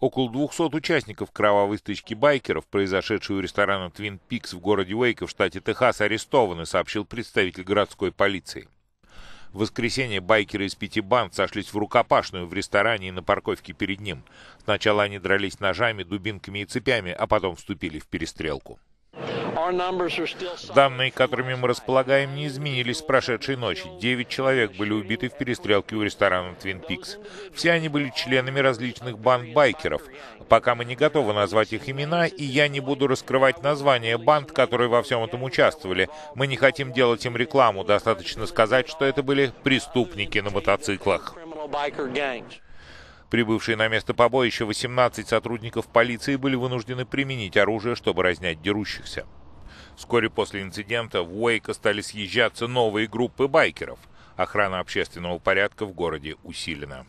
Около 200 участников кровавой стычки байкеров, произошедшей у ресторана Twin Peaks в городе Уэйко в штате Техас, арестованы, сообщил представитель городской полиции. В воскресенье байкеры из пяти банд сошлись в рукопашную в ресторане и на парковке перед ним. Сначала они дрались ножами, дубинками и цепями, а потом вступили в перестрелку. Данные, которыми мы располагаем, не изменились с прошедшей ночи. Девять человек были убиты в перестрелке у ресторана Twin Peaks. Все они были членами различных банд байкеров. Пока мы не готовы назвать их имена, и я не буду раскрывать названия банд, которые во всем этом участвовали. Мы не хотим делать им рекламу, достаточно сказать, что это были преступники на мотоциклах. Прибывшие на место побоища 18 сотрудников полиции были вынуждены применить оружие, чтобы разнять дерущихся. Вскоре после инцидента в Уэйко стали съезжаться новые группы байкеров. Охрана общественного порядка в городе усилена.